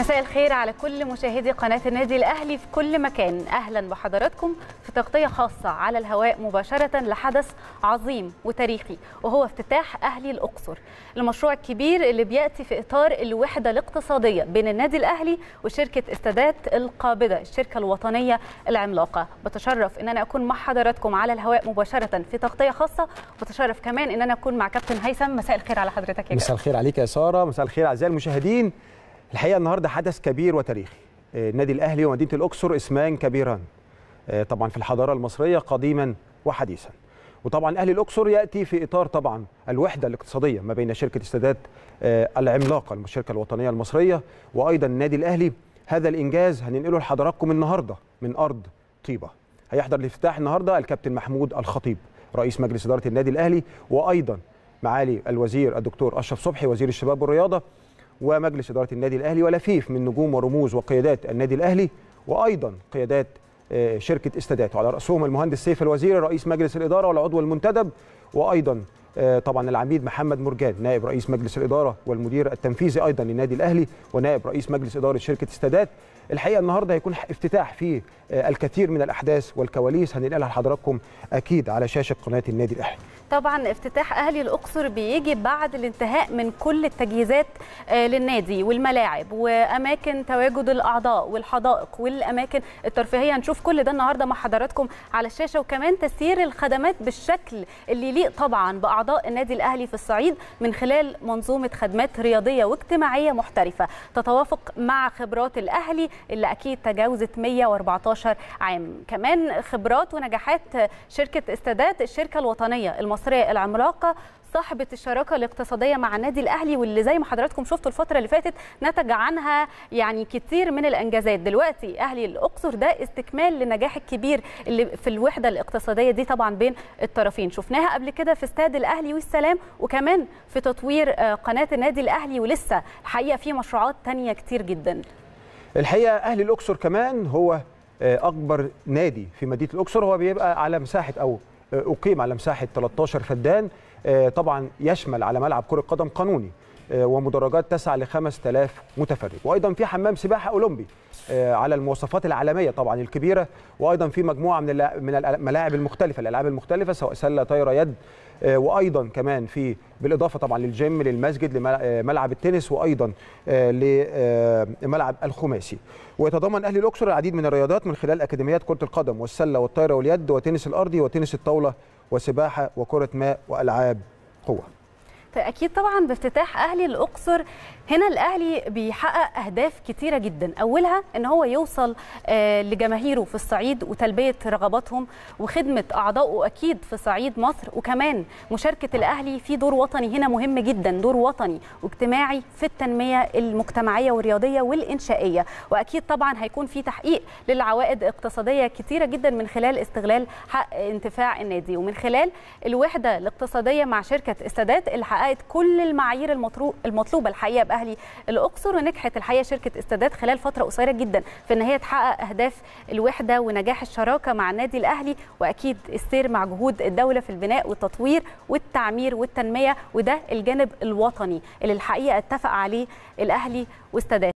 مساء الخير على كل مشاهدي قناة النادي الأهلي في كل مكان أهلا بحضراتكم في تغطية خاصة على الهواء مباشرة لحدث عظيم وتاريخي وهو افتتاح أهلي الأقصر المشروع الكبير اللي بيأتي في إطار الوحدة الاقتصادية بين النادي الأهلي وشركة استادات القابضة الشركة الوطنية العملاقة بتشرف أن أنا أكون مع حضراتكم على الهواء مباشرة في تغطية خاصة وبتشرف كمان أن أنا أكون مع كابتن هيثم مساء الخير على حضرتك يا مساء الخير عليك يا سارة مساء الخير أعزائي المشاهدين الحقيقه النهارده حدث كبير وتاريخي آه، النادي الاهلي ومدينه الاقصر اسمان كبيران آه، طبعا في الحضاره المصريه قديما وحديثا وطبعا اهلي الاقصر ياتي في اطار طبعا الوحده الاقتصاديه ما بين شركه السادات آه، العملاقه الشركه الوطنيه المصريه وايضا النادي الاهلي هذا الانجاز هننقله لحضراتكم النهارده من ارض طيبه هيحضر الافتتاح النهارده الكابتن محمود الخطيب رئيس مجلس اداره النادي الاهلي وايضا معالي الوزير الدكتور اشرف صبحي وزير الشباب والرياضه ومجلس إدارة النادي الأهلي ولفيف من نجوم ورموز وقيادات النادي الأهلي وأيضا قيادات آه، شركة استادات وعلى رأسهم المهندس سيف الوزير رئيس مجلس الإدارة والعضو المنتدب وأيضا آه، طبعا العميد محمد مرجان نائب رئيس مجلس الإدارة والمدير التنفيذي أيضا للنادي الأهلي ونائب رئيس مجلس إدارة شركة استادات الحقيقه النهارده هيكون افتتاح فيه آه، الكثير من الاحداث والكواليس هننقلها لحضراتكم اكيد على شاشه قناه النادي الاهلي طبعا افتتاح اهلي الاقصر بيجي بعد الانتهاء من كل التجهيزات آه، للنادي والملاعب واماكن تواجد الاعضاء والحدائق والاماكن الترفيهيه هنشوف كل ده النهارده مع حضراتكم على الشاشه وكمان تسيير الخدمات بالشكل اللي يليق طبعا باعضاء النادي الاهلي في الصعيد من خلال منظومه خدمات رياضيه واجتماعيه محترفه تتوافق مع خبرات الاهلي اللي اكيد تجاوزت 114 عام كمان خبرات ونجاحات شركه استادات الشركه الوطنيه المصريه العملاقه صاحبة الشراكة الاقتصادية مع النادي الأهلي واللي زي ما حضراتكم شفتوا الفترة اللي فاتت نتج عنها يعني كتير من الإنجازات دلوقتي أهلي الأقصر ده استكمال للنجاح الكبير اللي في الوحدة الاقتصادية دي طبعا بين الطرفين شفناها قبل كده في استاد الأهلي والسلام وكمان في تطوير آه، قناة النادي الأهلي ولسه الحقيقة في مشروعات تانية كتير جدا الحقيقه اهلي الاقصر كمان هو آه، اكبر نادي في مدينه الاقصر هو بيبقى على مساحه او آه، اقيم على مساحه 13 فدان آه، طبعا يشمل على ملعب كره قدم قانوني آه، ومدرجات تسعى ل 5000 متفرج وايضا في حمام سباحه اولمبي آه، على المواصفات العالميه طبعا الكبيره وايضا في مجموعه من من الملاعب المختلفه الالعاب المختلفه سواء سله طايره يد آه، وايضا كمان في بالاضافه طبعا للجيم للمسجد لملعب التنس وايضا لملعب الخماسي ويتضمن اهلي الاقصر العديد من الرياضات من خلال اكاديميات كره القدم والسله والطايره واليد وتنس الارضي وتنس الطاوله وسباحه وكره ماء والعاب قوه اكيد طبعا بافتتاح اهلي الاقصر هنا الاهلي بيحقق اهداف كتيره جدا اولها ان هو يوصل آه، لجماهيره في الصعيد وتلبيه رغباتهم وخدمه اعضائه اكيد في صعيد مصر وكمان مشاركه الاهلي في دور وطني هنا مهم جدا دور وطني واجتماعي في التنميه المجتمعيه والرياضيه والانشائيه واكيد طبعا هيكون في تحقيق للعوائد اقتصاديه كتيره جدا من خلال استغلال حق انتفاع النادي ومن خلال الوحده الاقتصاديه مع شركه السادات اللي حققت كل المعايير المطلوبه الحقيقه باهلي الاقصر ونجحت الحقيقه شركه استادات خلال فتره قصيره جدا في ان هي تحقق اهداف الوحده ونجاح الشراكه مع النادي الاهلي واكيد السير مع جهود الدوله في البناء والتطوير والتعمير والتنميه وده الجانب الوطني اللي الحقيقه اتفق عليه الاهلي واستادات